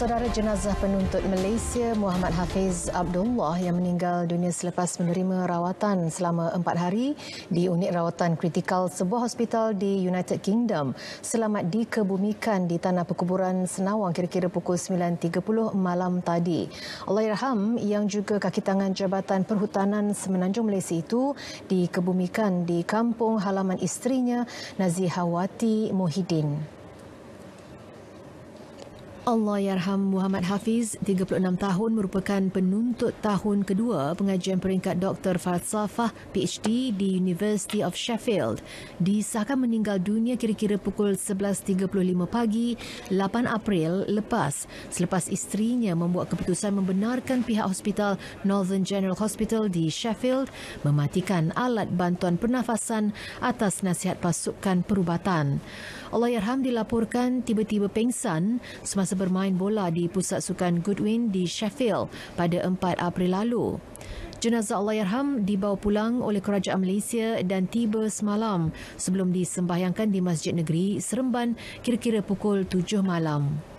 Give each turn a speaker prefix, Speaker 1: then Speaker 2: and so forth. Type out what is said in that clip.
Speaker 1: Saudara jenazah penuntut Malaysia Muhammad Hafiz Abdullah yang meninggal dunia selepas menerima rawatan selama empat hari di unit rawatan kritikal sebuah hospital di United Kingdom selamat dikebumikan di tanah perkuburan Senawang kira-kira pukul 9.30 malam tadi. Allahyarham yang juga kaki tangan Jabatan Perhutanan Semenanjung Malaysia itu dikebumikan di kampung halaman istrinya Nazihawati Mohidin. Muhyiddin. Allahyarham Muhammad Hafiz, 36 tahun, merupakan penuntut tahun kedua pengajian peringkat Doktor Falsafah PhD di University of Sheffield. Disahkan meninggal dunia kira-kira pukul 11.35 pagi, 8 April lepas, selepas isterinya membuat keputusan membenarkan pihak hospital Northern General Hospital di Sheffield mematikan alat bantuan pernafasan atas nasihat pasukan perubatan. Allahyarham dilaporkan tiba-tiba pengsan semasa semasa bermain bola di pusat sukan Goodwin di Sheffield pada 4 April lalu. Jenazah Allahyarham dibawa pulang oleh Kerajaan Malaysia dan tiba semalam sebelum disembahyangkan di Masjid Negeri Seremban kira-kira pukul 7 malam.